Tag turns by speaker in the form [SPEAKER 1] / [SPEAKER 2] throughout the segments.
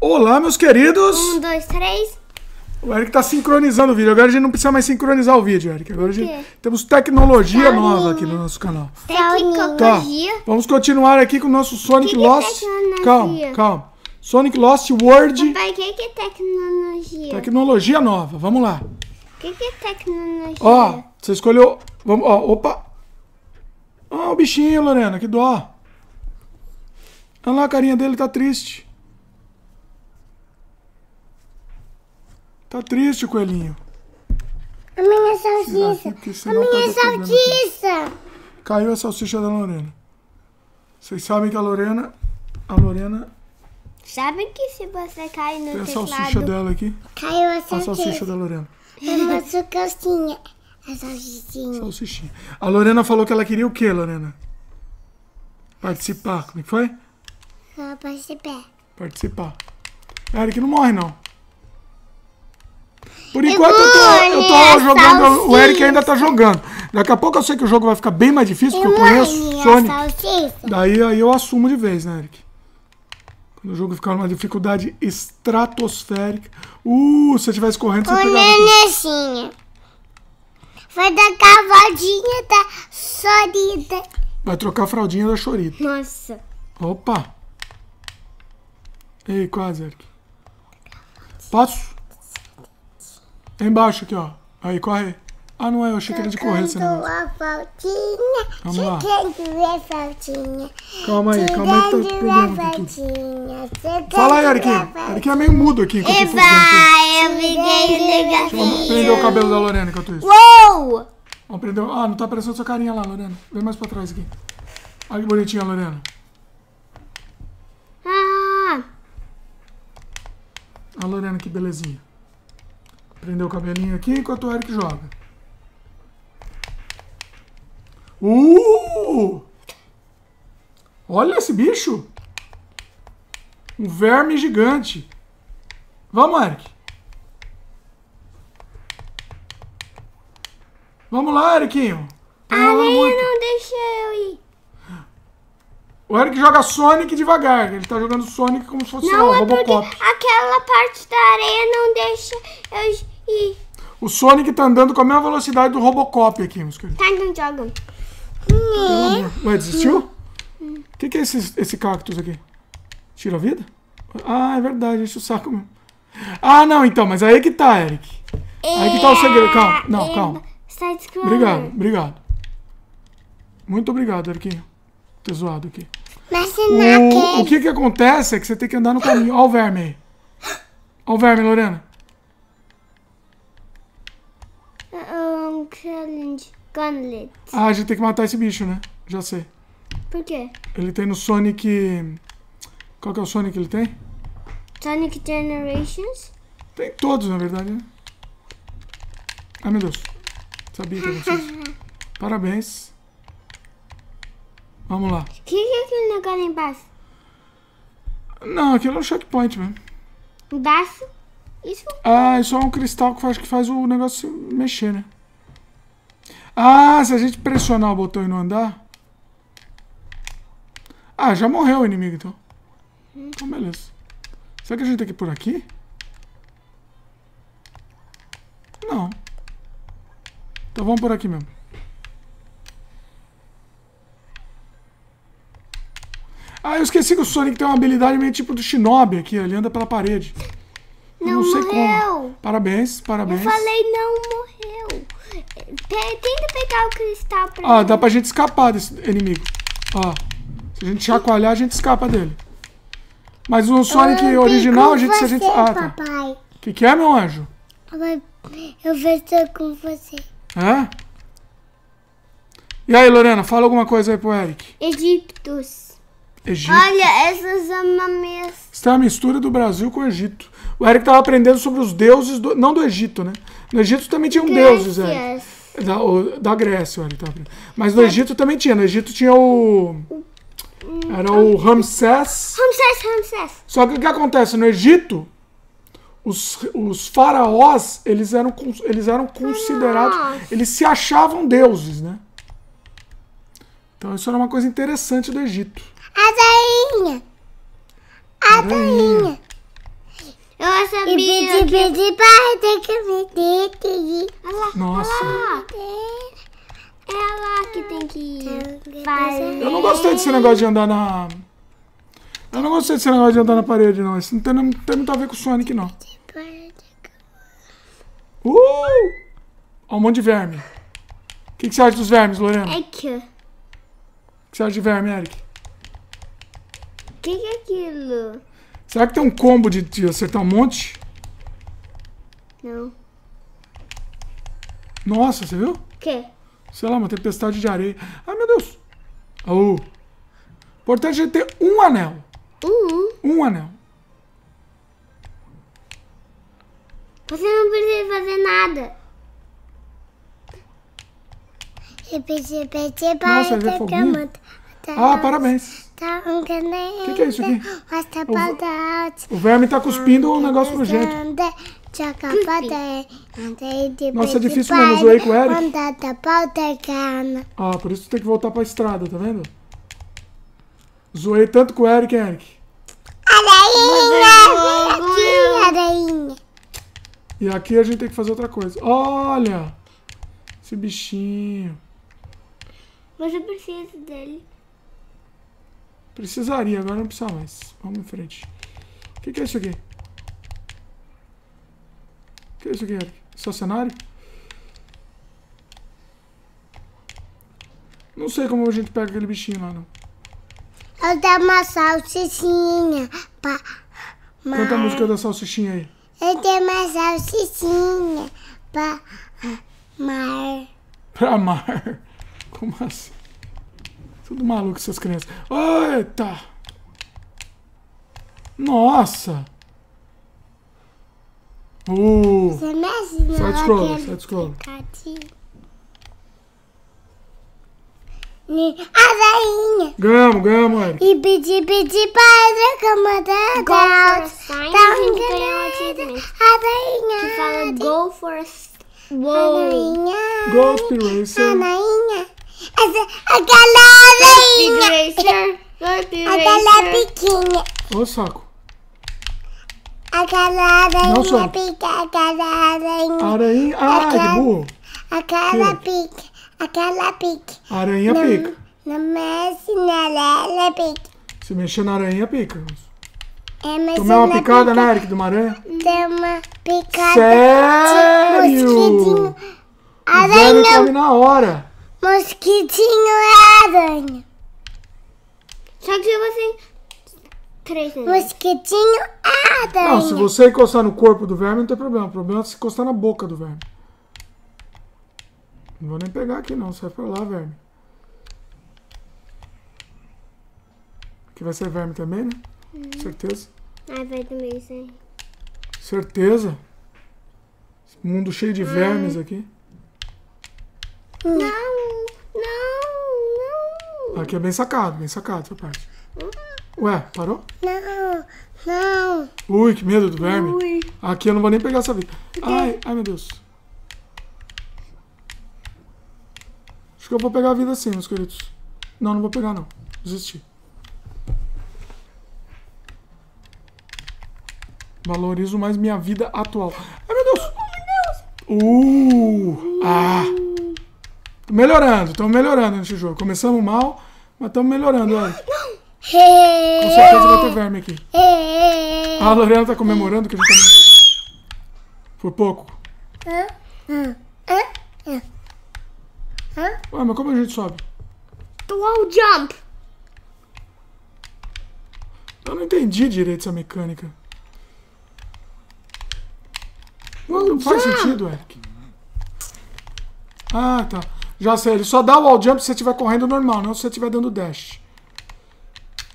[SPEAKER 1] Olá, meus queridos! Um,
[SPEAKER 2] dois, três.
[SPEAKER 1] O Eric tá sincronizando o vídeo. Agora a gente não precisa mais sincronizar o vídeo, Eric. Agora a gente temos tecnologia nova aqui no nosso canal.
[SPEAKER 2] Tá, tecnologia. Tá.
[SPEAKER 1] Vamos continuar aqui com o nosso Sonic que que é Lost. É calma, calma. Sonic Lost World.
[SPEAKER 2] Mas o que, que, é tecnologia?
[SPEAKER 1] Tecnologia nova. Vamos lá.
[SPEAKER 2] O que, é tecnologia? Ó,
[SPEAKER 1] você escolheu. Vamos, ó, opa. Ó, o bichinho, Lorena, que dó. Olha lá, a carinha dele tá triste. Tá triste, coelhinho? A minha salsicha. a minha tá salsicha. Caiu a salsicha da Lorena. Vocês sabem que a Lorena... A Lorena...
[SPEAKER 2] Sabem que se você cair no Tem a salsicha dela
[SPEAKER 1] aqui. Caiu a salsicha. A salsicha da Lorena.
[SPEAKER 2] Eu é mostro calcinha. A salsichinha.
[SPEAKER 1] Salsichinha. A Lorena falou que ela queria o quê, Lorena? Participar. Como é que foi?
[SPEAKER 2] Participar.
[SPEAKER 1] Participar. Eric, não morre, não. Por enquanto eu tô, eu tô jogando. Salsicha. O Eric ainda tá jogando. Daqui a pouco eu sei que o jogo vai ficar bem mais difícil, porque eu conheço Sonic.
[SPEAKER 2] Salsicha.
[SPEAKER 1] Daí aí eu assumo de vez, né, Eric? Quando o jogo ficar numa dificuldade estratosférica. Uh, se eu estivesse correndo, você o pegava.
[SPEAKER 2] Nenecinha. Vai dar cavadinha da chorita.
[SPEAKER 1] Vai trocar a fraldinha da chorita. Nossa. Opa! Ei, quase, Eric. Posso? É embaixo aqui, ó. Aí, corre. Ah, não é, eu achei que era de correr, você não. a
[SPEAKER 2] faltinha. Vamos lá. chegando a voltinha.
[SPEAKER 1] Calma aí, calma aí que tá problema com tudo. Fala aí, Ariquinha. Ariquinha é meio mudo aqui. E vai, eu fiquei ligado. Vamos prender o cabelo da Lorena enquanto isso. Uou! Vamos prender... Ah, não tá aparecendo sua carinha lá, Lorena. Vem mais pra trás aqui. Olha que bonitinha, Lorena. Ah! A Lorena, que belezinha. Prender o cabelinho aqui enquanto o Eric joga. Uh! Olha esse bicho! Um verme gigante. Vamos, Eric. Vamos lá, Eriquinho. Tá a aranha não
[SPEAKER 2] deixa eu ir.
[SPEAKER 1] O Eric joga Sonic devagar. Ele tá jogando Sonic como se fosse não, um é
[SPEAKER 2] Aquela parte da areia não deixa eu
[SPEAKER 1] ir. O Sonic tá andando com a mesma velocidade do Robocop aqui, meus queridos.
[SPEAKER 2] Tá, então joga.
[SPEAKER 1] Ué, desistiu? O que, que é esse, esse cactus aqui? Tira a vida? Ah, é verdade, deixa o saco mesmo. Ah, não, então, mas aí que tá, Eric. Aí que tá o é, segredo. Calma, não, é, calma.
[SPEAKER 2] Tá obrigado,
[SPEAKER 1] obrigado. Muito obrigado, Eric. Ter zoado aqui.
[SPEAKER 2] Mas não o, o que
[SPEAKER 1] que acontece é que você tem que andar no caminho. Olha o verme aí. Olha o verme, Lorena.
[SPEAKER 2] Um, challenge. Gauntlet.
[SPEAKER 1] Ah, a gente tem que matar esse bicho, né? Já sei. Por quê? Ele tem no Sonic... Qual que é o Sonic que ele tem?
[SPEAKER 2] Sonic Generations?
[SPEAKER 1] Tem todos, na verdade, né? Ai, ah, meu Deus. Sabia que era vocês. Parabéns. Vamos lá. O que,
[SPEAKER 2] que é aquele negócio embaixo?
[SPEAKER 1] Não, aquilo é um checkpoint mesmo. Embaixo? Isso? Ah, isso é um cristal que faz, que faz o negócio mexer, né? Ah, se a gente pressionar o botão e não andar... Ah, já morreu o inimigo, então. Hum. Então, beleza. Será que a gente tem que ir por aqui? Não. Então vamos por aqui mesmo. Ah, eu esqueci que o Sonic tem uma habilidade meio tipo do Shinobi aqui, ele anda pela parede.
[SPEAKER 2] Não, não sei morreu.
[SPEAKER 1] como. Parabéns, parabéns. Eu falei
[SPEAKER 2] não morreu. Tenta pegar o cristal pra Ah, mim. dá pra
[SPEAKER 1] gente escapar desse inimigo. Ó, se a gente chacoalhar, a gente escapa dele. Mas o Sonic eu original, a gente... Você, a gente... Ah, tá. papai. O que, que é, meu anjo?
[SPEAKER 2] Eu vejo com você.
[SPEAKER 1] É? E aí, Lorena, fala alguma coisa aí pro Eric.
[SPEAKER 2] Egiptos.
[SPEAKER 1] Egito. Olha, essas Isso é uma mistura do Brasil com o Egito. O Eric estava aprendendo sobre os deuses, do, não do Egito, né? No Egito também tinham Grécias. deuses, Eric. Da, o, da Grécia, o Eric estava aprendendo. Mas no Egito também tinha. No Egito tinha o... Era o Ramsés.
[SPEAKER 2] Ramsés, Ramsés.
[SPEAKER 1] Só que o que acontece? No Egito, os, os faraós, eles eram, eles eram considerados... Eles se achavam deuses, né? Então isso era uma coisa interessante do Egito. A doinha. A doinha. Eu sabia e pedi, que... pedi, pai, tem que me ter,
[SPEAKER 2] Nossa. É lá que tem que fazer. Eu não gostei desse
[SPEAKER 1] negócio de andar na... Eu não gostei desse negócio de andar na parede, não. Isso não tem, não tem muito a ver com o Sonic, não. Uh! Olha um monte de verme. O que, que você acha dos vermes, Lorena? É que... O que você acha de verme, Eric?
[SPEAKER 2] que, que é aquilo?
[SPEAKER 1] Será que tem um combo de, de acertar um monte? Não. Nossa, você viu? O quê? Sei lá, uma tempestade de areia. Ai, ah, meu Deus. Oh. Importante é ter um anel. Uhum. Um anel.
[SPEAKER 2] Você não precisa fazer nada. Repete, repete, vai, Nossa, vai ver foguinho? Ah, parabéns. Tá o que, que, é isso aqui?
[SPEAKER 1] O, o verme tá cuspindo o negócio pro é? gente.
[SPEAKER 2] Nossa, é difícil mesmo, zoei com o Eric. Tá
[SPEAKER 1] ah, por isso tu tem que voltar pra estrada, tá vendo? Zoei tanto com o Eric, Eric. Arainha! É arainha! E aqui a gente tem que fazer outra coisa. Olha! Esse bichinho.
[SPEAKER 2] Mas eu preciso dele.
[SPEAKER 1] Precisaria, agora não precisa mais. Vamos em frente. O que, que, é isso aqui? O que é isso aqui, Eric? cenário Não sei como a gente pega aquele bichinho lá, não. Eu tenho
[SPEAKER 2] uma salsichinha. Pra... mas... Canta a música da
[SPEAKER 1] salsichinha aí.
[SPEAKER 2] Eu tenho uma salsichinha
[SPEAKER 1] pra mar. Pra mar? Como assim? Tudo maluco essas crianças. Eita! Nossa! Uh! Side scroller, side scroller.
[SPEAKER 2] A rainha.
[SPEAKER 1] Gamo, gamo, Eric.
[SPEAKER 2] E pedi, pedi para comandar Go for a sign, tá enganada. A rainha. Que fala go for a...
[SPEAKER 1] Whoa. A rainha. Go, Spiracer. A
[SPEAKER 2] rainha a galera. A galera pequena. Ô, saco. A galera Não, só. pica, a galera. Aranha. Ah, a de burro. Aquela cara pica, a pica.
[SPEAKER 1] Aranha não, pica.
[SPEAKER 2] Não mexe na aranha pica.
[SPEAKER 1] Se mexer na aranha pica.
[SPEAKER 2] É, Tomei uma picada, pica, né, Eric, de uma aranha? Deu uma picada. Sério?
[SPEAKER 1] De Aranha. O velho come na hora.
[SPEAKER 2] Mosquitinho é aranha. Só que você. Três né?
[SPEAKER 1] Mosquitinho é aranha. Não, se você encostar no corpo do verme, não tem problema. O problema é se encostar na boca do verme. Não vou nem pegar aqui, não. Sai pra lá, verme. Que vai ser verme também, né? Uhum. Certeza?
[SPEAKER 2] Ah, vai também sim.
[SPEAKER 1] Certeza? Esse mundo cheio de vermes aqui. Hum. Não. Aqui é bem sacado, bem sacado essa parte. Ué, parou? Não, não. Ui, que medo do verme. Ui. Aqui eu não vou nem pegar essa vida. Ai, ai meu Deus. Acho que eu vou pegar a vida assim, meus queridos. Não, não vou pegar não. Desisti. Valorizo mais minha vida atual. Ai, meu Deus. Ai, meu Deus. Uh, ah. Tô melhorando, estamos melhorando nesse jogo. Começamos mal, mas estamos melhorando, olha. É. Com certeza vai ter verme aqui. A Lorena tá comemorando que a gente tá... Por pouco. Ué, mas como a gente sobe?
[SPEAKER 2] Dual jump.
[SPEAKER 1] Eu não entendi direito essa mecânica. Não, não faz sentido, Eric. Ah, tá. Já sei, ele só dá o wall jump se você estiver correndo normal, não se você estiver dando dash.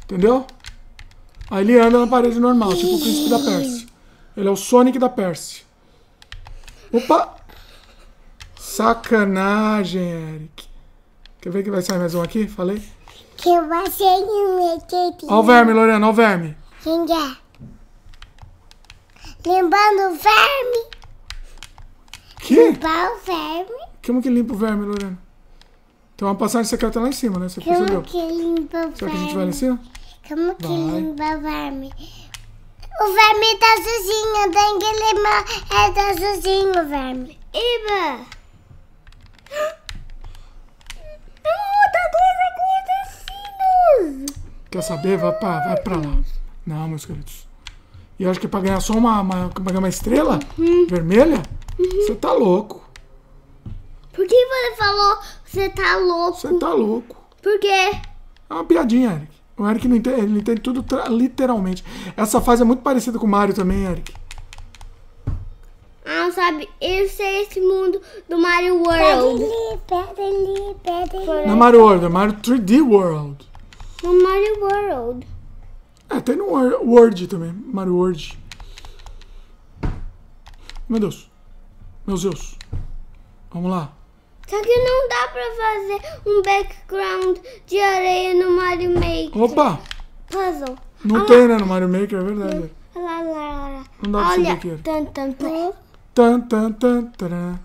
[SPEAKER 1] Entendeu? Aí ele anda na parede normal, tipo o príncipe da Perse. Ele é o Sonic da Perse. Opa! Sacanagem, Eric. Quer ver que vai sair mais um aqui? Falei?
[SPEAKER 2] Que eu passei no equipe. Ó o verme,
[SPEAKER 1] Lorena, ó o verme.
[SPEAKER 2] Quem é? Limpando o verme.
[SPEAKER 1] Que? Limpar
[SPEAKER 2] o verme.
[SPEAKER 1] Como que limpa o verme, Lorena? Tem uma passagem secreta lá em cima, né? Você Como percebeu? que
[SPEAKER 2] limpa o verme? Será que a gente vai lá em cima? Como
[SPEAKER 1] que limpa
[SPEAKER 2] o verme? O verme tá é sozinho, tem que limpar. É, tá sozinho o verme. Iba! Não, tá coisa acontecendo!
[SPEAKER 1] Quer saber? Vai pra, vai pra lá. Não, meus queridos. E eu acho que é pra ganhar só uma, uma, uma estrela uhum. vermelha, uhum. você uhum. tá louco que você falou? Você tá louco. Você tá louco. Por quê? É uma piadinha, Eric. O Eric não entende, ele entende tudo literalmente. Essa fase é muito parecida com o Mario também, Eric.
[SPEAKER 2] Ah, sabe, esse é esse mundo do Mario World. Pera ali, ali, Não é Mario World,
[SPEAKER 1] é Mario 3D World.
[SPEAKER 2] No Mario World.
[SPEAKER 1] É, tem no World também, Mario World. Meu Deus. Meus Deus. Vamos lá.
[SPEAKER 2] Só que não dá pra fazer um background de areia no Mario Maker. Opa! Puzzle.
[SPEAKER 1] Não ah, tem, né? No Mario Maker, é verdade.
[SPEAKER 2] Lá, lá, lá,
[SPEAKER 1] não dá pra Olha, pra
[SPEAKER 2] tan, tan, tan.
[SPEAKER 1] Tan, tan, tan,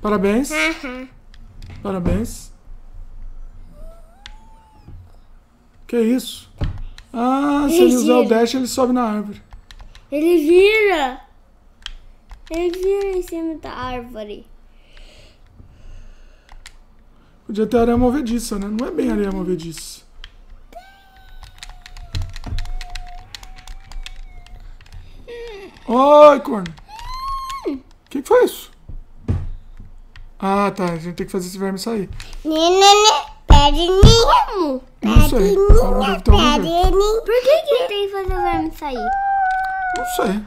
[SPEAKER 1] Parabéns. Uh -huh. Parabéns. Que isso? Ah, ele se ele usar o dash, ele sobe na árvore.
[SPEAKER 2] Ele vira. Ele vira em cima da árvore.
[SPEAKER 1] Podia ter areia movediça, né? Não é bem areia movediça. Oi, corno. O que, foi isso? Ah, tá. A gente tem que fazer esse verme sair.
[SPEAKER 2] Nenê, perninha,
[SPEAKER 1] Não sei. Algum
[SPEAKER 2] Por que, que tem que fazer o verme sair?
[SPEAKER 1] Não sei.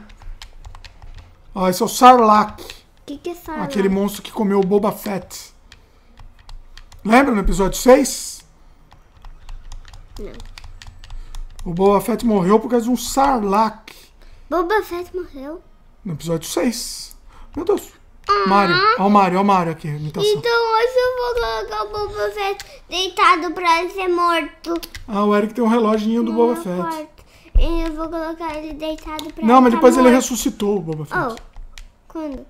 [SPEAKER 1] Ah, esse é o Sarlacc. O que, que é Sarlacc? Aquele monstro que comeu o Boba Fett. Lembra no episódio 6? Não. O Boba Fett morreu por causa de um Sarlacc.
[SPEAKER 2] Boba Fett morreu?
[SPEAKER 1] No episódio 6. Meu Deus. Ah. Mário. Olha o Mário, olha o Mário aqui. Imitação.
[SPEAKER 2] Então hoje eu vou colocar o Boba Fett deitado pra ser morto.
[SPEAKER 1] Ah, o Eric tem um reloginho do Boba Fett.
[SPEAKER 2] Quarto. Eu vou colocar ele deitado pra Não, mas depois morto. ele
[SPEAKER 1] ressuscitou o Boba Fett.
[SPEAKER 2] Oh. Quando?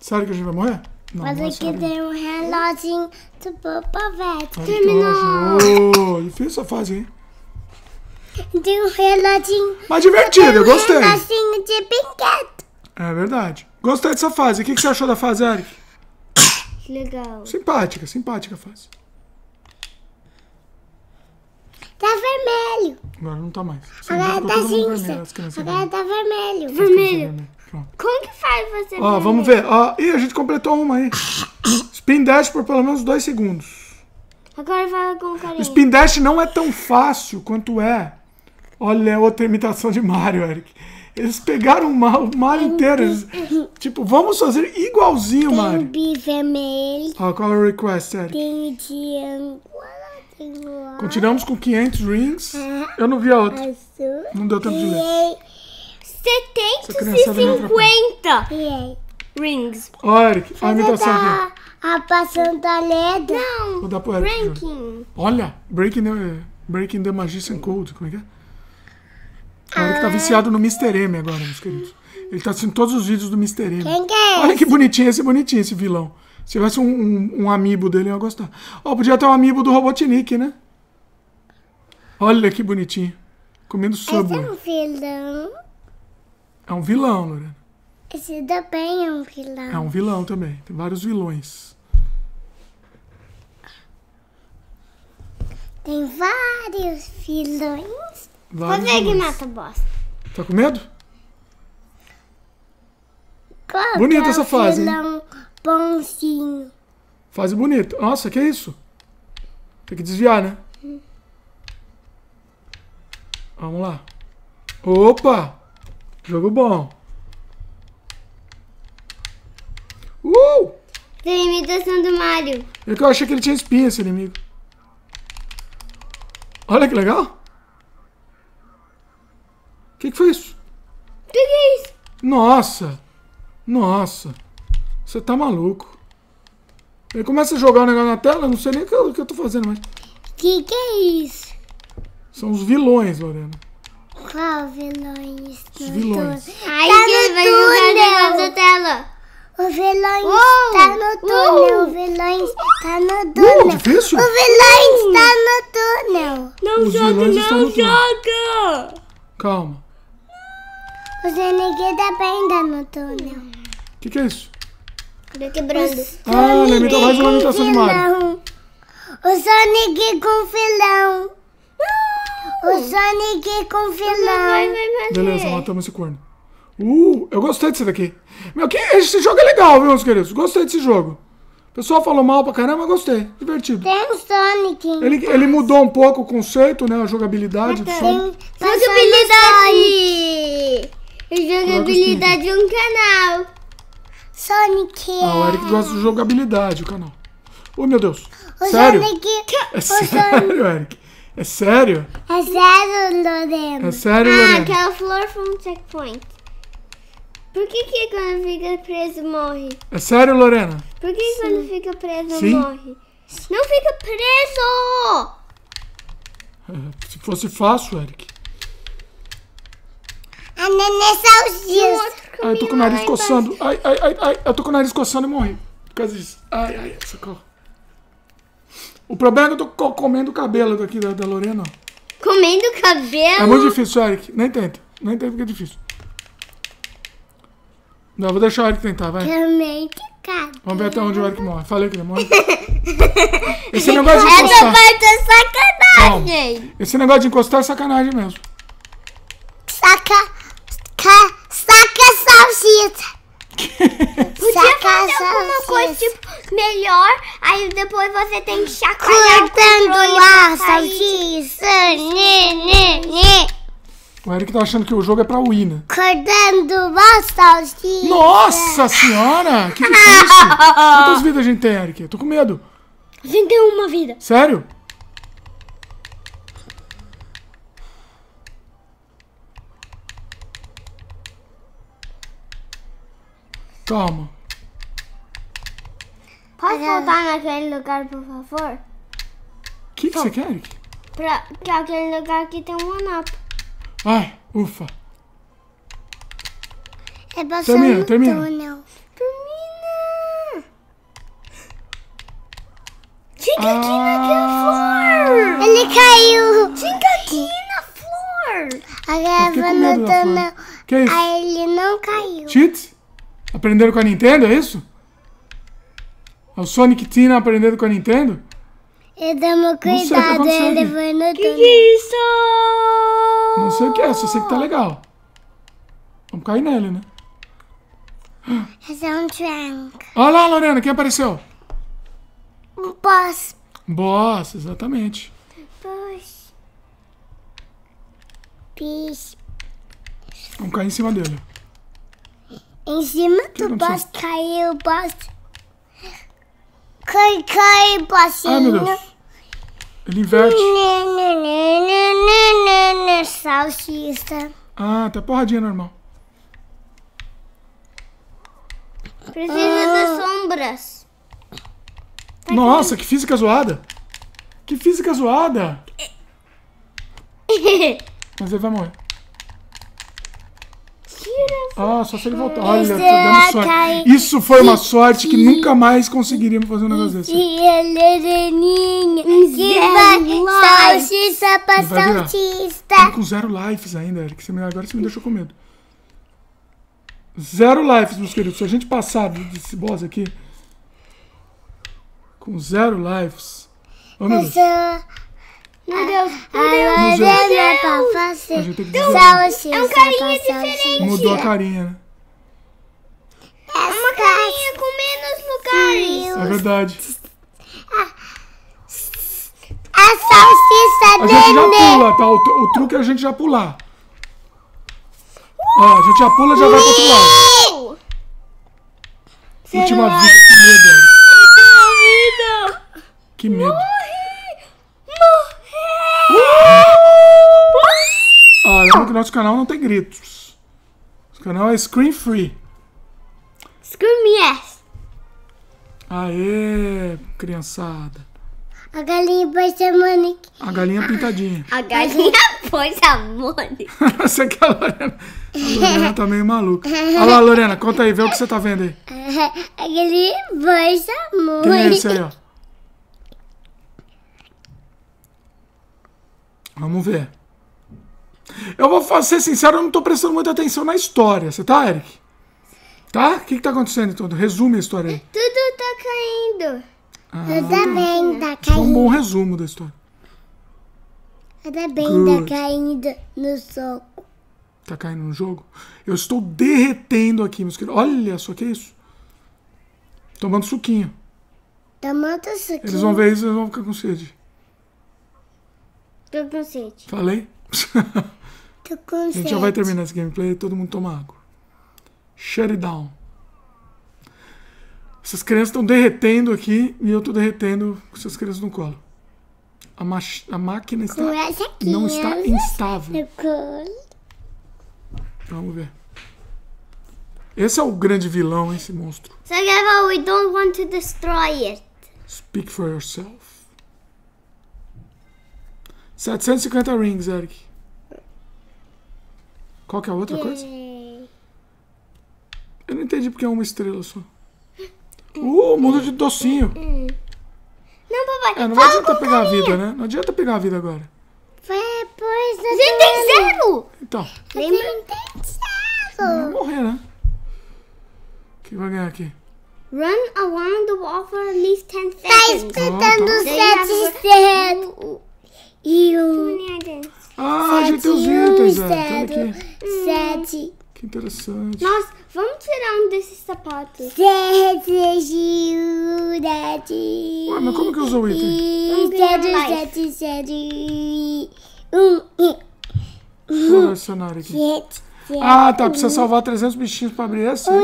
[SPEAKER 1] Sério que a gente vai morrer? Não, Mas é aqui
[SPEAKER 2] tem um relógio do Boba Vett. Terminou!
[SPEAKER 1] Difícil essa fase, hein?
[SPEAKER 2] Tem um relógio.
[SPEAKER 1] Mas divertido, eu gostei. Um
[SPEAKER 2] relógio de brinquedo.
[SPEAKER 1] É verdade. Gostei dessa fase. O que, que você achou da fase, Eric? Legal. Simpática, simpática a fase.
[SPEAKER 2] Tá vermelho.
[SPEAKER 1] Agora não tá mais. Agora tá cinza.
[SPEAKER 2] Agora tá vermelho. Vermelho. Pronto. Como que faz você? Ó, vamos ver. Ó,
[SPEAKER 1] ih, a gente completou uma aí. Spin dash por pelo menos dois segundos.
[SPEAKER 2] Agora fala com carinho. spin dash
[SPEAKER 1] não é tão fácil quanto é. Olha, é outra imitação de Mario, Eric. Eles pegaram o Mario, o inteiro. Eles, tipo, vamos fazer igualzinho, tem Mario.
[SPEAKER 2] Tem bi vermelho.
[SPEAKER 1] Ó, qual é o request, Eric?
[SPEAKER 2] Tem Continuamos
[SPEAKER 1] com 500 rings. Ah, Eu não vi a outra.
[SPEAKER 2] Azul. Não deu tempo de ler. 750 rings.
[SPEAKER 1] Olha, a imitação aqui.
[SPEAKER 2] A passando a letra. Não. Vou dar pro Eric. Breaking.
[SPEAKER 1] Olha, Breaking the, breaking the Magician Code. Como é que é?
[SPEAKER 2] Tá ah. que tá viciado
[SPEAKER 1] no Mr. M agora, meus queridos. Ele tá assistindo todos os vídeos do Mr. M. Quem que é Olha que bonitinho esse é bonitinho, esse vilão. Se tivesse um, um, um amiibo dele, eu ia gostar. Ó, oh, podia ter um amiibo do Robotnik, né? Olha que bonitinho. Comendo Subway. Esse é
[SPEAKER 2] um vilão.
[SPEAKER 1] É um vilão, Lorena.
[SPEAKER 2] Esse também é um vilão. É um
[SPEAKER 1] vilão também. Tem vários vilões.
[SPEAKER 2] Tem vários vilões.
[SPEAKER 1] Vários Quando é que mata bosta. Tá com medo?
[SPEAKER 2] Qual Bonita é essa fase. Vilão
[SPEAKER 1] bonzinho. Fase bonita. Nossa, que isso? Tem que desviar, né? Hum. Vamos lá. Opa! Jogo bom. Uh!
[SPEAKER 2] Tem imitação do Mario.
[SPEAKER 1] É que eu achei que ele tinha espinha, esse inimigo. Olha que legal. O que, que foi isso? O que, que é isso? Nossa. Nossa. Você tá maluco. Ele começa a jogar o negócio na tela, eu não sei nem o que eu, o que eu tô fazendo O Que que é isso? São os vilões, Lorena.
[SPEAKER 2] Qual vilões? Os vilões. Ai, tá que o tela. O vilões está no túnel. O vilões está no túnel. O vilões está no túnel.
[SPEAKER 1] Não joga, não
[SPEAKER 2] joga. Calma. Os inimigos também tá no túnel.
[SPEAKER 1] O que, que é isso?
[SPEAKER 2] Tô tá quebrando. Os ah, lembrei mais uma imitação de Mario. O Sonic com vilão. O Sonic com vilão. Beleza, matamos
[SPEAKER 1] esse corno. Uh, eu gostei desse daqui. Meu, que, esse jogo é legal, viu, meus queridos? Gostei desse jogo. O pessoal falou mal pra caramba, gostei. Divertido.
[SPEAKER 2] Tem o Sonic. Ele, ele
[SPEAKER 1] mudou um pouco o conceito, né? A jogabilidade ah, tá. do Sonic.
[SPEAKER 2] Jogabilidade! Jogabilidade é um canal. Sonic. Ah, o Eric gosta de
[SPEAKER 1] jogabilidade, o canal. Oh, meu Deus. O sério? Sonic.
[SPEAKER 2] É sério,
[SPEAKER 1] Eric. É sério?
[SPEAKER 2] É sério, Lorena. É sério, ah, Lorena. Ah, aquela é flor foi um checkpoint. Por que, que quando fica preso morre?
[SPEAKER 1] É sério, Lorena?
[SPEAKER 2] Por que, quando fica preso Sim. morre? Sim. Não fica preso!
[SPEAKER 1] É, se fosse fácil, Eric. A nenê salsicha. Ai, ah, eu tô com o nariz coçando. Ai, ai, ai, ai. Eu tô com o nariz coçando e morri. Por causa disso. Ai, ai, socorro. O problema é que eu tô comendo o cabelo daqui da, da Lorena.
[SPEAKER 2] Comendo cabelo? É muito difícil,
[SPEAKER 1] Eric. Nem tenta. Nem tenta porque é difícil. Não, vou deixar o Eric tentar, vai. Também Vamos ver até onde o Eric morre. Falei que ele morre. Esse negócio de é, encostar.
[SPEAKER 2] é sacanagem.
[SPEAKER 1] Não. Esse negócio de encostar é sacanagem mesmo.
[SPEAKER 2] Saca. Ca, saca salsicha. Podia saca fazer salsicha. alguma coisa tipo melhor. Aí depois você tem que chacoalhar Cortando a salsicha, né né nê.
[SPEAKER 1] O Eric tá achando que o jogo é pra Wii, né?
[SPEAKER 2] Cortando a salsicha. Nossa
[SPEAKER 1] senhora! Que difícil! Quantas vidas a gente tem, Eric? Eu tô com medo. A gente tem uma vida. Sério? Calma.
[SPEAKER 2] Pode voltar naquele lugar, por favor? O
[SPEAKER 1] que, que você quer, Eric?
[SPEAKER 2] Pra, pra aquele lugar que tem um monopólio.
[SPEAKER 1] Ai, ufa.
[SPEAKER 2] É termina, termina. túnel. Termina! Tinha ah. aqui na
[SPEAKER 1] flor! Ele caiu!
[SPEAKER 2] Tinha aqui na flor! Agora no túnel. Aí ele não caiu.
[SPEAKER 1] Cheats? Aprenderam com a Nintendo, é isso? o Sonic Tina aprendendo com a Nintendo?
[SPEAKER 2] Eu tomo tá cuidado, ele vai no Que que é isso?
[SPEAKER 1] Não sei o que é, só sei que tá legal. Vamos cair nele, né?
[SPEAKER 2] Esse é um triângulo.
[SPEAKER 1] Olha lá, Lorena, quem apareceu?
[SPEAKER 2] Um boss.
[SPEAKER 1] Boss, exatamente.
[SPEAKER 2] Boss.
[SPEAKER 1] Bicho. Vamos cair em cima dele.
[SPEAKER 2] Em cima do boss caiu o boss Cai, cai, passinho. Ah, meu Deus.
[SPEAKER 1] Ele inverte. Salsicha. Ah, tá porradinha normal. Precisa ah. das
[SPEAKER 2] sombras.
[SPEAKER 1] Tá Nossa, aqui. que física zoada. Que física zoada. Mas ele vai morrer. Mentira! Ah, só se ele voltar. Olha, tô é dando sorte. Isso foi uma sorte que nunca mais conseguiríamos fazer um negócio desse.
[SPEAKER 2] E Heleninha, é que vai salsicha pra
[SPEAKER 1] tá com zero lives ainda, Eric. Agora você me deixou com medo. Zero lives, meus queridos. Se a gente passar desse boss aqui com zero lives... Oh, meu
[SPEAKER 2] ah, é meu Deus, meu Deus, meu A gente tem que dizer. Salsicha, é um carinha diferente. Mudou a
[SPEAKER 1] carinha.
[SPEAKER 2] É uma carinha com menos lugares. É
[SPEAKER 1] verdade. Ah.
[SPEAKER 2] A salsicha a dele. A gente já
[SPEAKER 1] pula, tá? O, o truque é a gente já pular. Ó, a gente já pula e já vai pro outro lado. Última vida,
[SPEAKER 2] que medo.
[SPEAKER 1] Que medo. que nosso canal não tem gritos. O canal é screen free. Scream yes! Aê, criançada.
[SPEAKER 2] A galinha pôs a
[SPEAKER 1] Mônica. A galinha pintadinha. A
[SPEAKER 2] galinha pôs a Mônica.
[SPEAKER 1] Você que a Lorena. A Lorena tá meio maluca.
[SPEAKER 2] Olha lá, Lorena, conta aí, vê o que você tá vendo aí. A galinha pôs a Mônica. Quem é esse
[SPEAKER 1] aí, ó? Vamos ver. Eu vou ser sincero, eu não estou prestando muita atenção na história. Você tá, Eric? Tá? O que, que tá acontecendo então? Resume a história aí.
[SPEAKER 2] Tudo tá caindo.
[SPEAKER 1] Ah, eu também tá caindo. Tá um bom resumo da história.
[SPEAKER 2] Ainda bem tá caindo no soco.
[SPEAKER 1] Tá caindo no jogo? Eu estou derretendo aqui, meus queridos. Olha só que é isso. Tomando suquinho.
[SPEAKER 2] Tomando suquinho. Eles vão ver
[SPEAKER 1] isso e vão ficar com sede.
[SPEAKER 2] Tô com sede.
[SPEAKER 1] Falei? Tô com A gente é já vai terminar esse gameplay, e todo mundo toma água. Shut it down. Essas crianças estão derretendo aqui e eu estou derretendo com essas crianças no colo. A, a máquina está... não está instável. Vamos ver. Esse é o grande vilão, esse monstro.
[SPEAKER 2] So, Gavel, we don't want to destroy it.
[SPEAKER 1] Speak for yourself. 750 rings, Eric. Qual que é a outra coisa? Eu não entendi porque é uma estrela só. Hum. Uh, mundo de docinho. Hum, hum. Não, papai. É, não adianta pegar a vida, né? Não adianta pegar a vida agora.
[SPEAKER 2] Foi depois Você tem zero! Então. Você tem zero! Vai morrer, né?
[SPEAKER 1] Quem vai ganhar aqui?
[SPEAKER 2] Run around the wall for at least 10 tá seconds. Tá escutando oh, tá. sete estrelas. E o. Ah, sete, já tem os itens, um, é. Tá sete.
[SPEAKER 1] Que interessante.
[SPEAKER 2] Nossa, vamos tirar um desses sapatos. Sete, sete. Ué, mas como que usa o
[SPEAKER 1] item?
[SPEAKER 2] Zero, sete, sete. Um, um. Vou ver o cenário aqui. Sete, ah, tá. Precisa salvar
[SPEAKER 1] 300 bichinhos pra abrir esse? Um, um.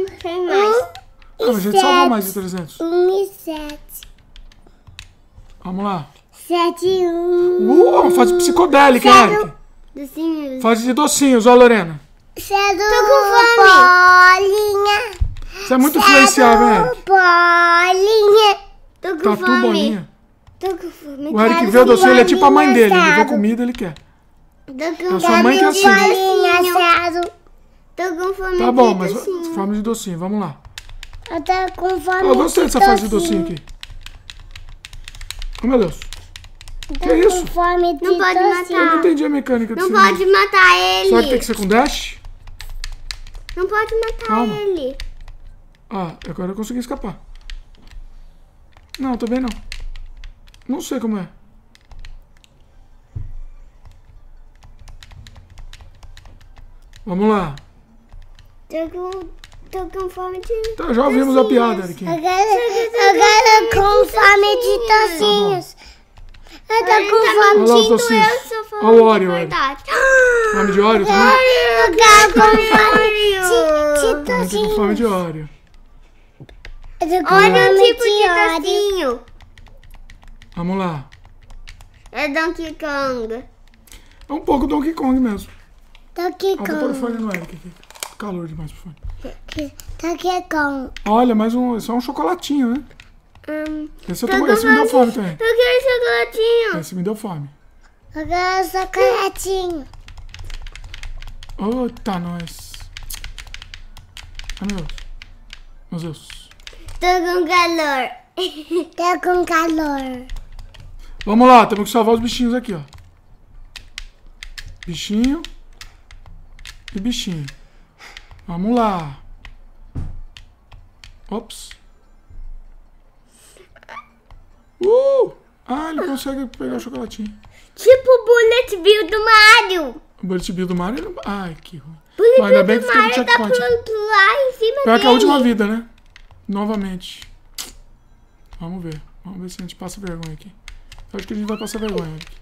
[SPEAKER 1] Hum, tem mais. Ah, a gente salvou mais de 300.
[SPEAKER 2] Um e sete. Vamos lá. 7 71. Uh, fase psicodélica, Zero. Eric. Docinhos. Fase
[SPEAKER 1] de docinhos, ó, Lorena.
[SPEAKER 2] Cedo Tô com fome. Bolinha.
[SPEAKER 1] Você é muito influenciável, né?
[SPEAKER 2] Bolinha. Tô com Tatu, tá fome. bolinha. Tô com fome. O Eric vê o docinho, ele é tipo a mãe dele. Ele vê
[SPEAKER 1] comida, ele quer.
[SPEAKER 2] Tô com a sua mãe que é assim. Bolinha, cedo. Tô com fome Tá bom, mas docinho.
[SPEAKER 1] fome de docinho, vamos lá.
[SPEAKER 2] Eu tô com fome Eu gostei dessa fase de docinho aqui. Oh, meu Deus. Então, que isso? não pode matar. Eu não entendi
[SPEAKER 1] a mecânica Não pode
[SPEAKER 2] matar ele. Será que tem que ser
[SPEAKER 1] com dash?
[SPEAKER 2] Não pode matar Calma.
[SPEAKER 1] ele. Ah, agora eu consegui escapar. Não, também não. Não sei como é. Vamos lá.
[SPEAKER 2] Tô com, tô com fome de... Tá, já ouvimos a piada, aqui. Agora, agora com fome de tocinhos. Tá eu tô com eu sou fome Olha o Oreo,
[SPEAKER 1] Fome de Oreo também? Eu tô com fome de Oreo. Eu tô com fome
[SPEAKER 2] de Olha o tipo de docinho. Vamos lá. É Donkey Kong.
[SPEAKER 1] É um pouco Donkey Kong mesmo.
[SPEAKER 2] Donkey Kong. Vou pôr o fone no
[SPEAKER 1] Eric aqui. Calor demais pro fone.
[SPEAKER 2] Donkey Kong.
[SPEAKER 1] Olha, mais um. Só um chocolatinho, né?
[SPEAKER 2] Hum, esse, eu tô, tá esse me deu fome também. Eu quero chocolatinho.
[SPEAKER 1] Esse me deu fome.
[SPEAKER 2] Eu quero é chocolatinho.
[SPEAKER 1] Oh, tá, nós. Ai, meu Deus. Meu Deus.
[SPEAKER 2] Tô com calor. tô com calor.
[SPEAKER 1] Vamos lá, temos que salvar os bichinhos aqui, ó. Bichinho. E bichinho. Vamos lá. Ops. Uh! Ah, ele consegue pegar o chocolatinho. Tipo o Bullet Bill do Mario. O Bullet Bill do Mario... Não... Ai, que ruim. ainda bem que fica no checkpoint.
[SPEAKER 2] Lá em cima Pior que é a última vida,
[SPEAKER 1] né? Novamente. Vamos ver. Vamos ver se a gente passa vergonha aqui. Eu acho que a gente vai passar vergonha aqui.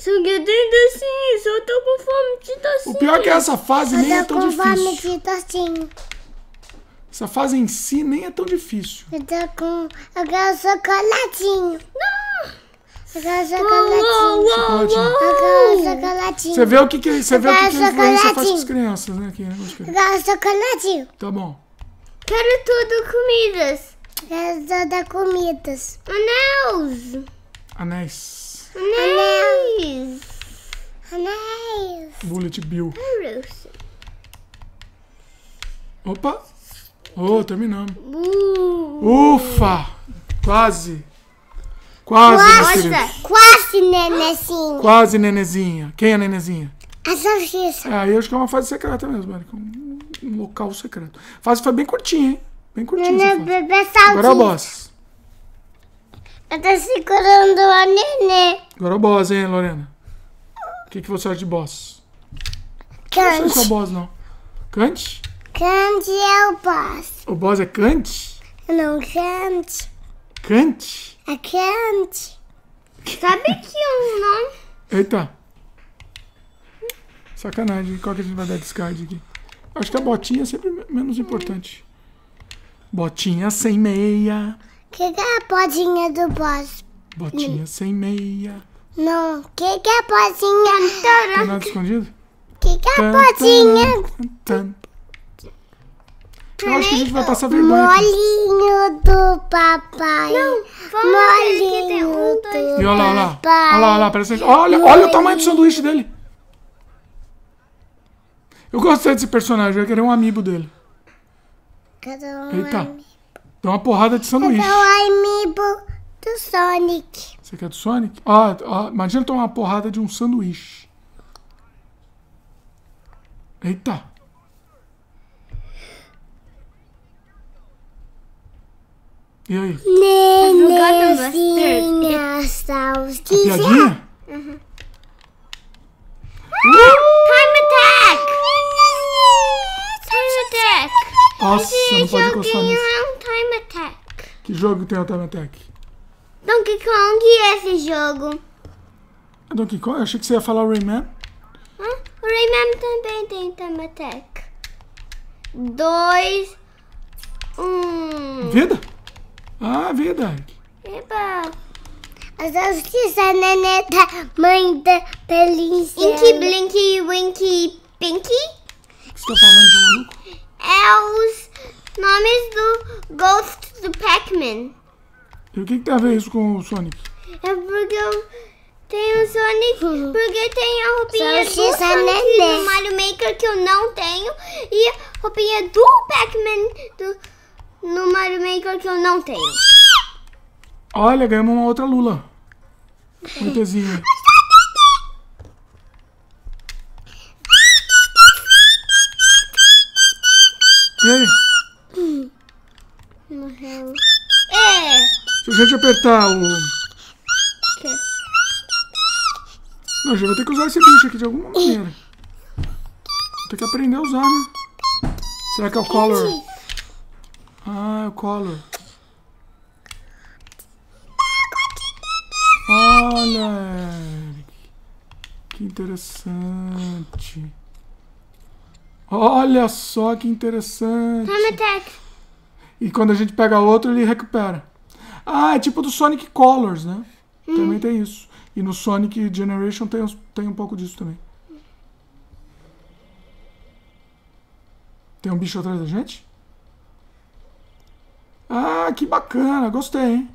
[SPEAKER 2] Suguei assim, eu tô com fome de tocinho. O pior é que essa fase eu nem é tão difícil. Eu tô com fome de tocinho.
[SPEAKER 1] Essa fase em si nem é tão difícil.
[SPEAKER 2] Eu tô com. Eu quero chocolatinho. Não! Eu quero chocolatinho. Eu quero chocolatinho. Você vê o que, que, você vê o que, que a influência faz com as
[SPEAKER 1] crianças, né? Aqui, né? Eu
[SPEAKER 2] quero chocolatinho. Tá bom. Quero tudo comidas. Quero toda comidas. Anéis.
[SPEAKER 1] Anéis.
[SPEAKER 2] Anéis. Anéis.
[SPEAKER 1] Bullet Bill. Opa. Ô, oh, terminamos.
[SPEAKER 2] Uh. Ufa!
[SPEAKER 1] Quase.
[SPEAKER 2] Quase, Quase,
[SPEAKER 1] quase, nenezinha. Quase, nenezinha. Quem é nenezinha? A Salsicha. É, aí eu acho que é uma fase secreta mesmo, Érica. Um, um local secreto. A fase foi bem curtinha, hein? Bem curtinha. Nenê, bebê, é Agora é o boss. Eu tô segurando a
[SPEAKER 2] nenê.
[SPEAKER 1] Agora é o boss, hein, Lorena? O que, que você acha de boss? Cante. Não sei se é boss, não. Cante?
[SPEAKER 2] Kant é o boss.
[SPEAKER 1] O boss é Kant?
[SPEAKER 2] Não, Kant. Kant? É Kant. Sabe que um nome...
[SPEAKER 1] Eita. Sacanagem. Qual que é a gente vai dar descarte aqui? Acho que a botinha é sempre menos importante. Botinha sem meia. Que que é a botinha do boss? Botinha sem meia. Não, que que é a botinha? Tá nada escondido? Que que é a botinha? Tan, tan, tan. Eu acho que a gente vai passar vergonha. Aqui.
[SPEAKER 2] Molinho do papai. Não, molinho do papai. E olha lá, olha lá. Olha lá, olha lá. Parece... Olha, olha o tamanho
[SPEAKER 1] do sanduíche dele. Eu gostei desse personagem. Eu queria um amiibo dele. Cadê um Eita. Amigo? Deu uma porrada de sanduíche. Cadê
[SPEAKER 2] um amiibo do Sonic?
[SPEAKER 1] Você quer do Sonic? Ó, ó, imagina tomar uma porrada de um sanduíche. Eita.
[SPEAKER 2] E aí? Nenenzinha salsicha. A piadinha? Uhum. Uh! Time attack! Time attack! Nossa, Esse não pode encostar nisso. é um time attack.
[SPEAKER 1] Que jogo tem o um time attack?
[SPEAKER 2] Donkey Kong é esse
[SPEAKER 1] jogo. É Donkey Kong? achei que você ia falar Rayman.
[SPEAKER 2] Hum? O Rayman também tem time attack. Dois... Um... Vida?
[SPEAKER 1] Ah, é verdade.
[SPEAKER 2] Eba. A justiça nenê da mãe da pelícia. Inky, blinky, winky, pinky.
[SPEAKER 1] Estou falando do
[SPEAKER 2] É os nomes do Ghost do Pac-Man.
[SPEAKER 1] E o que, que tem a ver isso com o Sonic?
[SPEAKER 2] É porque eu tenho o Sonic, uhum. porque tem a roupinha do Sonic do Mario Maker que eu não tenho e a roupinha do Pac-Man do no Mario Maker que eu não tenho.
[SPEAKER 1] Olha, ganhamos uma outra Lula. Muitazinha. e aí?
[SPEAKER 2] Morreu. É.
[SPEAKER 1] Se a gente apertar o... Que? Não, a gente vai ter que usar esse bicho aqui de alguma maneira. Tem que aprender a usar, né? Será que é o Color... Ah, é o colo. Olha, Eric. Que interessante. Olha só que interessante. E quando a gente pega outro, ele recupera. Ah, é tipo do Sonic Colors, né? Hum. Também tem isso. E no Sonic Generation tem, tem um pouco disso também. Tem um bicho atrás da gente? Ah, que bacana. Gostei, hein?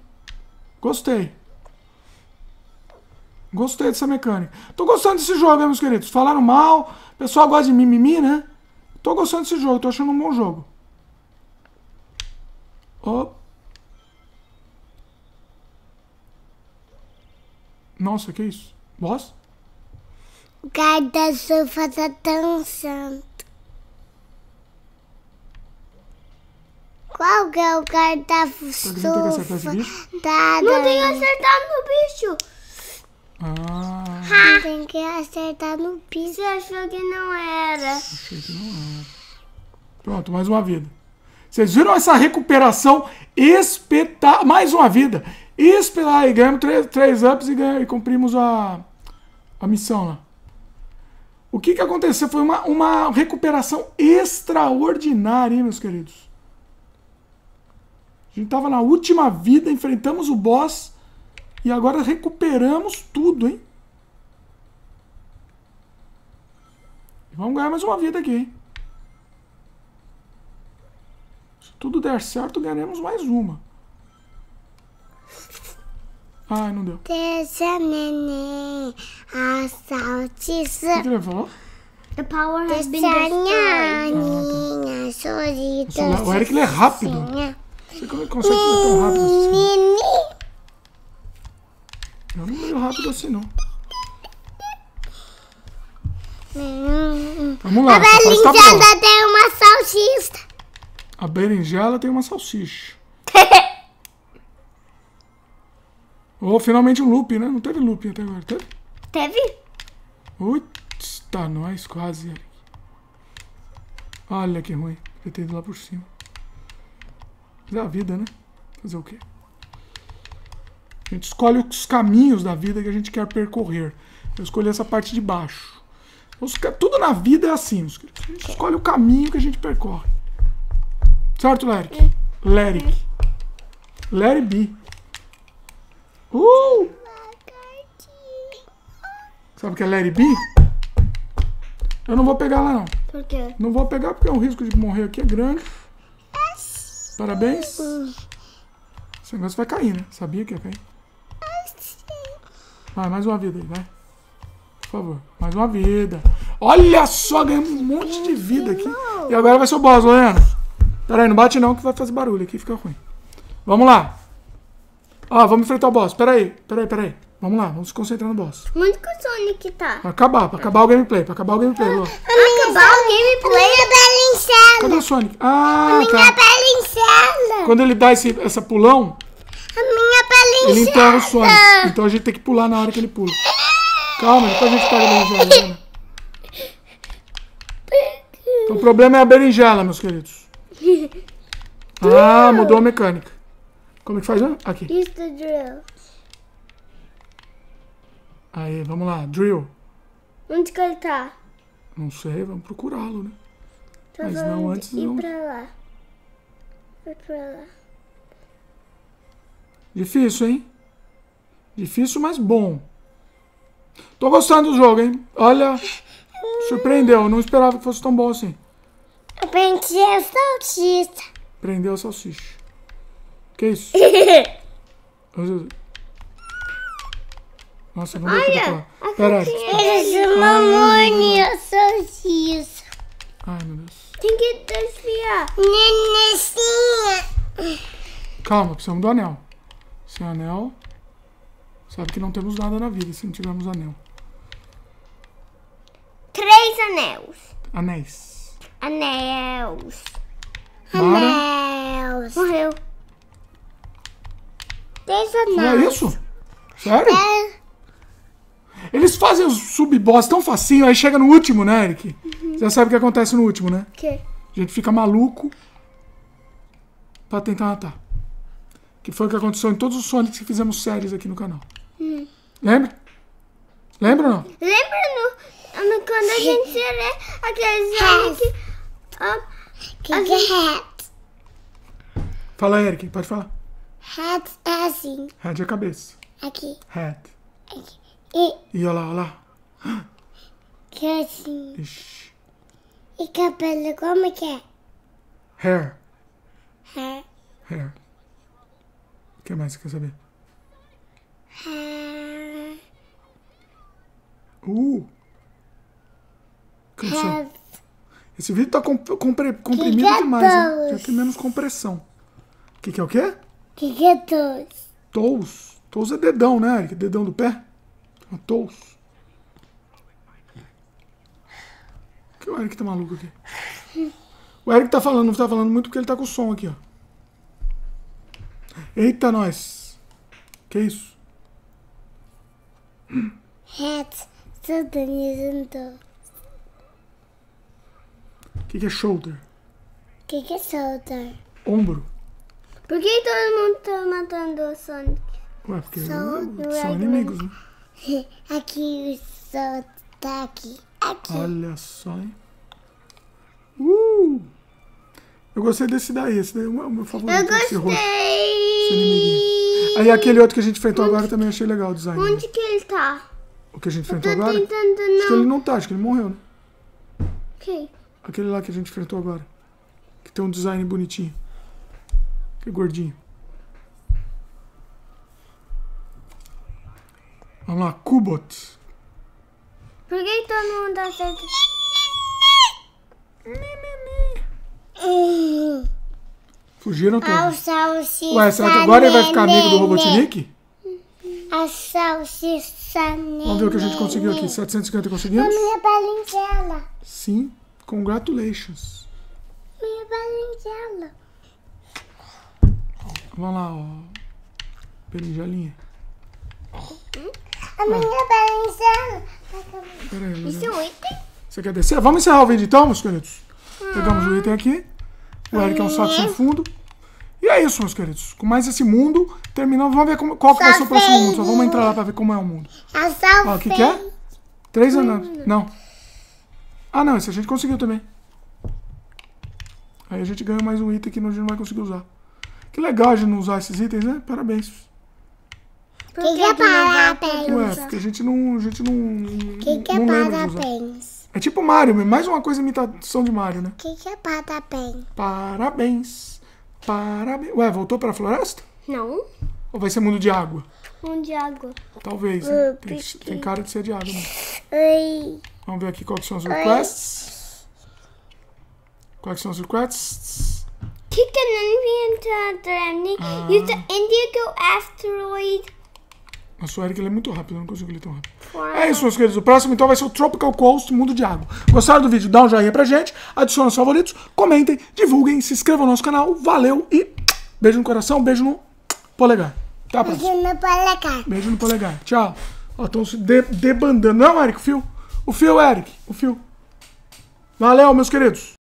[SPEAKER 1] Gostei. Gostei dessa mecânica. Tô gostando desse jogo, meus queridos. Falaram mal. O pessoal gosta de mimimi, né? Tô gostando desse jogo. Tô achando um bom jogo. Oh. Nossa, que isso? Boss?
[SPEAKER 2] O da chuva tá dançando. Qual que é o lugar da estufa? Da, Não tem que acertar no bicho.
[SPEAKER 1] Ah.
[SPEAKER 2] Ha. Tem que acertar no bicho. Você achou que não era. Achei
[SPEAKER 1] que não era. Pronto, mais uma vida. Vocês viram essa recuperação espetacular? Mais uma vida. Espetacular. E ganhamos três, três ups e, ganhamos, e cumprimos a, a missão lá. O que, que aconteceu? Foi uma, uma recuperação extraordinária, hein, meus queridos? A gente estava na última vida, enfrentamos o boss e agora recuperamos tudo, hein? Vamos ganhar mais uma vida aqui, hein? Se tudo der certo, ganharemos mais uma. Ai, não deu. Deixa
[SPEAKER 2] neném assaltiza. O que ele falou? The power has been destroyed. Ah, tá. O Eric ele é rápido. Você consegue ir tão rápido assim? Né? Eu não vejo rápido assim, não.
[SPEAKER 1] Vamos lá. A tá berinjela tá
[SPEAKER 2] tem uma salsicha.
[SPEAKER 1] A berinjela tem uma salsicha. Ou oh, finalmente um loop, né? Não teve loop até agora, teve? Teve. tá nós quase. Olha que ruim. Eu ter ido lá por cima. É a vida, né? Fazer o quê? A gente escolhe os caminhos da vida que a gente quer percorrer. Eu escolhi essa parte de baixo. tudo na vida é assim, A gente escolhe o caminho que a gente percorre. Certo, Lerick? Hum. Lerick. B? Uh! Sabe o que é Let B? Eu não vou pegar lá, não. Por quê? Não vou pegar porque o é risco de morrer aqui é grande. Parabéns. Esse negócio vai cair, né? Sabia que ia cair. Vai, mais uma vida aí, vai. Por favor, mais uma vida. Olha só, ganhamos um monte de vida aqui. E agora vai ser o boss, Lorena. Pera aí, não bate não que vai fazer barulho aqui, fica ruim. Vamos lá. Ó, ah, vamos enfrentar o boss. Pera aí, pera aí, pera aí. Vamos lá, vamos se concentrar no boss.
[SPEAKER 2] Muito que o Sonic tá. Pra
[SPEAKER 1] acabar, pra acabar o gameplay, pra acabar o gameplay, Lua.
[SPEAKER 2] Acabar o gameplay. Minha bela Cadê o Sonic? Ah, a minha tá. Quando ele dá esse essa pulão...
[SPEAKER 1] A minha bela Ele enterra o Sonic. Então a gente tem que pular na hora que ele pula. Calma, depois a gente pega a berinjela. Então, o problema é a berinjela, meus queridos. Ah, mudou a mecânica. Como é que faz? Né? Aqui.
[SPEAKER 2] Isso, drill.
[SPEAKER 1] Aí, vamos lá, Drill.
[SPEAKER 2] Onde que ele tá?
[SPEAKER 1] Não sei, vamos procurá-lo, né? Tô Mas não antes ir não. pra
[SPEAKER 2] lá. Vai pra lá.
[SPEAKER 1] Difícil, hein? Difícil, mas bom. Tô gostando do jogo, hein? Olha, surpreendeu. Não esperava que fosse tão bom assim.
[SPEAKER 2] Eu prendi a salsicha.
[SPEAKER 1] Prendeu a salsicha. Que isso? Nossa, vamos ver Olha, pra Pera. Mamãe, eu
[SPEAKER 2] sou isso. Ai, meu Deus. Tem que desviar. Nenecinha.
[SPEAKER 1] Calma, precisamos do anel. Sem anel, sabe que não temos nada na vida se não tivermos anel.
[SPEAKER 2] Três anéis.
[SPEAKER 1] Anéis.
[SPEAKER 2] Anéis. Anéis. Morreu. Três é anéis. Não é isso?
[SPEAKER 1] Sério? É. Eles fazem os sub-boss tão facinho, aí chega no último, né, Eric? Uhum. Você sabe o que acontece no último, né? O quê? A gente fica maluco pra tentar matar. Que foi o que aconteceu em todos os Sonics que fizemos séries aqui no canal. Uhum. Lembra? Lembra ou não?
[SPEAKER 2] Lembra no, no quando a gente era aquele Sonic... Um, que que é hat?
[SPEAKER 1] Fala, Eric. Pode falar.
[SPEAKER 2] Hat é assim.
[SPEAKER 1] Head é cabeça. Aqui. Hat.
[SPEAKER 2] Aqui. E.
[SPEAKER 1] E olha lá, olha lá.
[SPEAKER 2] Que é assim. Ixi. E cabelo como é que é? Hair. Hair.
[SPEAKER 1] Hair. O que mais você quer saber? Hair. Uh! Canção. Esse vídeo tá comp comprimido Gigatos. demais, Já tem menos compressão. O que, que é o quê? Gigatos. Tous. Tous é dedão, né, Eric? Dedão do pé? Matou-os. que o Eric tá maluco aqui? O Eric tá falando, não tá falando muito porque ele tá com o som aqui, ó. Eita, nós. Que isso?
[SPEAKER 2] Head, shoulder,
[SPEAKER 1] O que, é shoulder? O
[SPEAKER 2] que, que é shoulder? Ombro. Por que todo mundo tá matando o Sonic?
[SPEAKER 1] Ué, porque so, são inimigos, né?
[SPEAKER 2] Aqui o sol tá aqui.
[SPEAKER 1] aqui. Olha só, hein? Uh! Eu gostei desse daí, esse daí é o meu favorito. Eu gostei! Esse rosto, esse Aí aquele outro que a gente enfrentou onde, agora também achei legal o design. Onde né? que ele tá? O que a gente enfrentou agora? Tentando, não. Acho que ele não tá, acho que ele morreu, né? Quem? Aquele lá que a gente enfrentou agora. Que tem um design bonitinho. Que é gordinho. Vamos lá, Kubot.
[SPEAKER 2] Por que todo mundo acerta?
[SPEAKER 1] Tá Fugiram ah, todos.
[SPEAKER 2] A Ué, será que agora ele vai ficar amigo do Robotnik? A salsicha
[SPEAKER 1] Vamos ver o que a gente conseguiu aqui. 750 conseguimos? Vamos
[SPEAKER 2] minha balinjela.
[SPEAKER 1] Sim, congratulations.
[SPEAKER 2] Minha balinjela.
[SPEAKER 1] Vamos lá, ó. Berinjelinha.
[SPEAKER 2] Hum? A minha balança.
[SPEAKER 1] Peraí, Isso é um item? Você quer descer? Vamos encerrar o vídeo então, meus queridos. Ah. Pegamos o item aqui. O Eric é um saco sem uhum. fundo. E é isso, meus queridos. Com mais esse mundo, terminamos. Vamos ver como, qual que vai ser o próximo mundo. Só vamos entrar lá pra ver como é o mundo. Ah, o que, que é? Três hum. andares. Não. Ah, não. Esse a gente conseguiu também. Aí a gente ganha mais um item que a gente não vai conseguir usar. Que legal a gente não usar esses itens, né? Parabéns.
[SPEAKER 2] Por que, que, é parabéns? Ué, porque
[SPEAKER 1] a gente não. A gente não. Que que é parabéns? É tipo Mario, é mais uma coisa imitação de Mario, né? O que, que é
[SPEAKER 2] parabéns?
[SPEAKER 1] Parabéns. Parabéns. Ué, voltou pra floresta? Não. Ou vai ser mundo de água?
[SPEAKER 2] Mundo de água. Talvez. Uh, tem, tem,
[SPEAKER 1] cara de ser de água, né? Oi. Vamos ver aqui quais são os requests. Quais são os requests?
[SPEAKER 2] Take an envy into a journey. Uh. Use the Indigo asteroid
[SPEAKER 1] o Eric ele é muito rápido, eu não consigo ler tão rápido. É isso, meus queridos. O próximo então vai ser o Tropical Coast Mundo de Água. Gostaram do vídeo? Dá um joinha pra gente, adiciona os favoritos, comentem, divulguem, se inscrevam no nosso canal. Valeu e beijo no coração, beijo no polegar. Tá a Beijo no polegar. Beijo no polegar. Tchau. Ó, estão se de debandando. Não, é Eric, o fio. O fio, é Eric. O fio. Valeu, meus queridos.